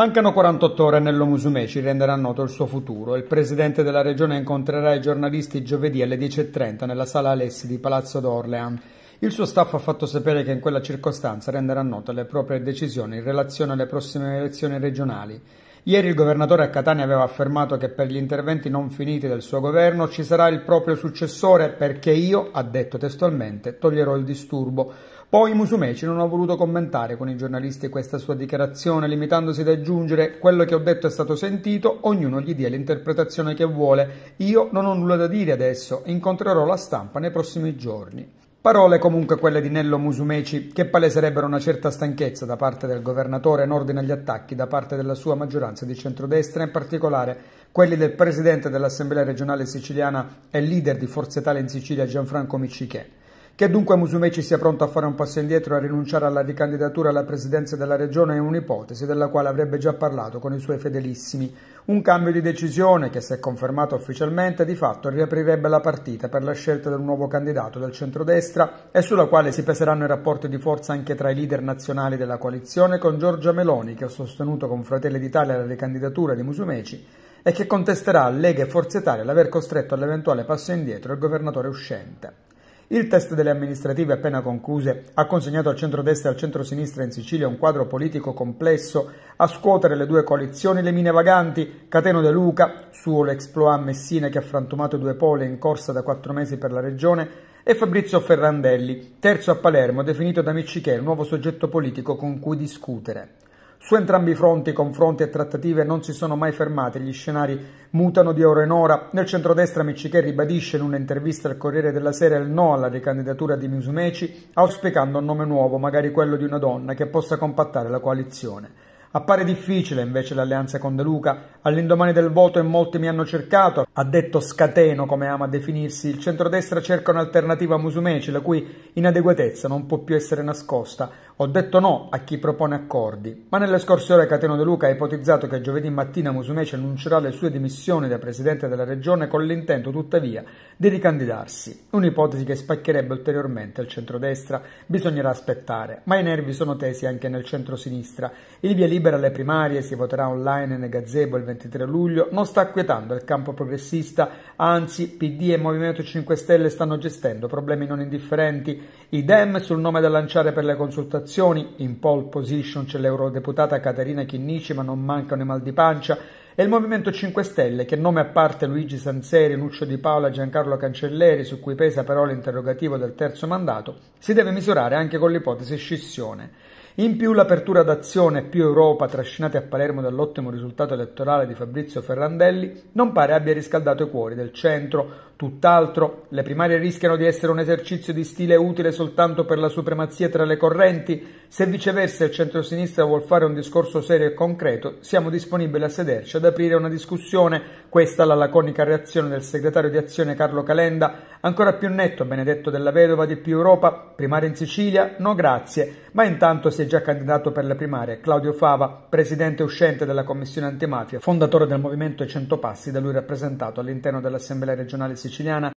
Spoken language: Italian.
Mancano 48 ore nel Musume, ci renderà noto il suo futuro. Il presidente della regione incontrerà i giornalisti giovedì alle 10.30 nella sala Alessi di Palazzo d'Orlean. Il suo staff ha fatto sapere che in quella circostanza renderà note le proprie decisioni in relazione alle prossime elezioni regionali. Ieri il governatore a Catania aveva affermato che per gli interventi non finiti del suo governo ci sarà il proprio successore perché io, ha detto testualmente, toglierò il disturbo. Poi Musumeci non ha voluto commentare con i giornalisti questa sua dichiarazione, limitandosi ad aggiungere quello che ho detto è stato sentito, ognuno gli dia l'interpretazione che vuole. Io non ho nulla da dire adesso, incontrerò la stampa nei prossimi giorni. Parole comunque quelle di Nello Musumeci che paleserebbero una certa stanchezza da parte del governatore in ordine agli attacchi da parte della sua maggioranza di centrodestra, in particolare quelli del presidente dell'Assemblea regionale siciliana e leader di Forza Italia in Sicilia Gianfranco Miccichè. Che dunque Musumeci sia pronto a fare un passo indietro e a rinunciare alla ricandidatura alla presidenza della regione è un'ipotesi della quale avrebbe già parlato con i suoi fedelissimi. Un cambio di decisione che, se confermato ufficialmente, di fatto riaprirebbe la partita per la scelta del nuovo candidato del centrodestra e sulla quale si peseranno i rapporti di forza anche tra i leader nazionali della coalizione con Giorgia Meloni, che ha sostenuto con Fratelli d'Italia la ricandidatura di Musumeci e che contesterà a Lega e Forza Italia l'aver costretto all'eventuale passo indietro il governatore uscente. Il test delle amministrative appena concluse ha consegnato al centrodestra e al centrosinistra in Sicilia un quadro politico complesso, a scuotere le due coalizioni le mine vaganti, Cateno De Luca, suo l'exploit a Messina che ha frantumato due pole in corsa da quattro mesi per la regione, e Fabrizio Ferrandelli, terzo a Palermo, definito da Miccichè il nuovo soggetto politico con cui discutere. Su entrambi i fronti confronti e trattative non si sono mai fermati, gli scenari mutano di ora in ora. Nel centrodestra Miccichè ribadisce in un'intervista al Corriere della Sera il no alla ricandidatura di Musumeci, auspicando un nome nuovo, magari quello di una donna, che possa compattare la coalizione. Appare difficile invece l'alleanza con De Luca. All'indomani del voto in molti mi hanno cercato, ha detto Scateno, come ama definirsi, il centrodestra cerca un'alternativa a Musumeci, la cui inadeguatezza non può più essere nascosta. Ho detto no a chi propone accordi. Ma nelle scorse ore Cateno De Luca ha ipotizzato che giovedì mattina Musumeci annuncerà le sue dimissioni da Presidente della Regione con l'intento, tuttavia, di ricandidarsi. Un'ipotesi che spaccherebbe ulteriormente il centrodestra. Bisognerà aspettare. Ma i nervi sono tesi anche nel centro-sinistra. Il via libera alle primarie, si voterà online nel gazebo il 23 luglio, non sta acquietando il campo progressivo progressista, anzi PD e Movimento 5 Stelle stanno gestendo problemi non indifferenti. Idem sul nome da lanciare per le consultazioni, in pole position c'è l'eurodeputata Caterina Chinnici ma non mancano i mal di pancia, e il Movimento 5 Stelle, che nome a parte Luigi Sanseri, Nuccio Di Paola, Giancarlo Cancelleri, su cui pesa però l'interrogativo del terzo mandato, si deve misurare anche con l'ipotesi scissione. In più l'apertura d'azione più Europa trascinate a Palermo dall'ottimo risultato elettorale di Fabrizio Ferrandelli non pare abbia riscaldato i cuori del centro, Tutt'altro, le primarie rischiano di essere un esercizio di stile utile soltanto per la supremazia tra le correnti, se viceversa il centrosinistra vuol fare un discorso serio e concreto, siamo disponibili a sederci ad aprire una discussione, questa la laconica reazione del segretario di azione Carlo Calenda, ancora più netto Benedetto della Vedova di più Europa, primaria in Sicilia, no grazie, ma intanto si è già candidato per le primarie Claudio Fava, presidente uscente della commissione antimafia, fondatore del movimento 100 Passi, da lui rappresentato all'interno dell'Assemblea regionale siciliana 就这样呢。